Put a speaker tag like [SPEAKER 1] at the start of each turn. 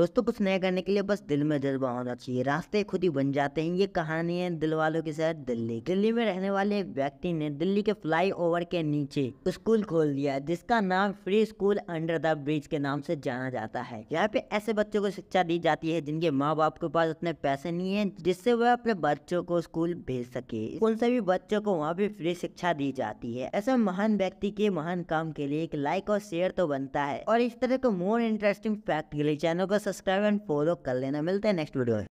[SPEAKER 1] दोस्तों कुछ नया करने के लिए बस दिल में जज्बा होना चाहिए रास्ते खुद ही बन जाते हैं ये कहानी है दिल वालों के साथ दिल्ली दिल्ली में रहने वाले एक व्यक्ति ने दिल्ली के फ्लाई ओवर के नीचे स्कूल खोल दिया जिसका नाम free school under the bridge के नाम से जाना जाता है यहाँ पे ऐसे बच्चों को शिक्षा दी जाती है जिनके माँ बाप के पास उतने पैसे नहीं है जिससे वह अपने बच्चों को स्कूल भेज सके उन सभी बच्चों को वहाँ पे फ्री शिक्षा दी जाती है ऐसे महान व्यक्ति के महान काम के लिए एक लाइक और शेयर तो बनता है और इस तरह का मोर इंटरेस्टिंग फैक्ट के लिए चैनल को सब्सक्राइब एंड फॉलो कर लेना मिलते हैं नेक्स्ट वीडियो में